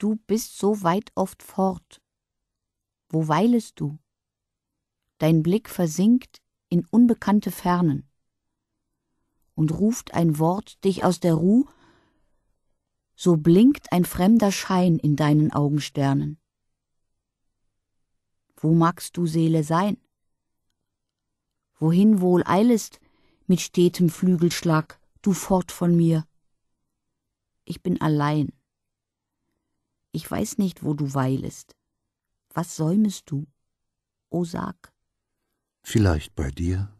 Du bist so weit oft fort. Wo weilest du? Dein Blick versinkt in unbekannte Fernen und ruft ein Wort dich aus der Ruh, so blinkt ein fremder Schein in deinen Augensternen. Wo magst du, Seele, sein? Wohin wohl eilest mit stetem Flügelschlag du fort von mir? Ich bin allein ich weiß nicht, wo du weilest. Was säumest du? O sag. Vielleicht bei dir,